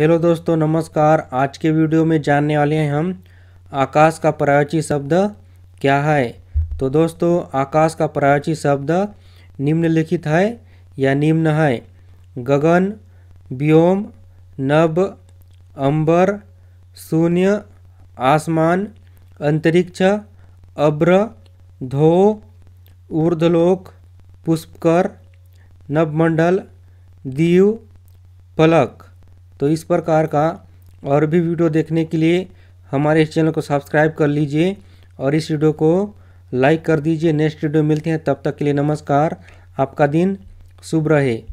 hello दोस्तों नमस्कार आज के वीडियो में जानने वाले हैं हम आकाश का पर्यायची शब्द क्या है तो दोस्तों आकाश का पर्यायची शब्द निम्नलिखित है या निम्न है गगन व्योम नभ अंबर शून्य आसमान अंतरिक्ष अब्र धो ऊर्धलोक पुष्पकर नवमंडल दीव पलक तो इस प्रकार का और भी वीडियो देखने के लिए हमारे इस चैनल को सब्सक्राइब कर लीजिए और इस वीडियो को लाइक कर दीजिए नेक्स्ट वीडियो मिलते हैं तब तक के लिए नमस्कार आपका दिन शुभ रहे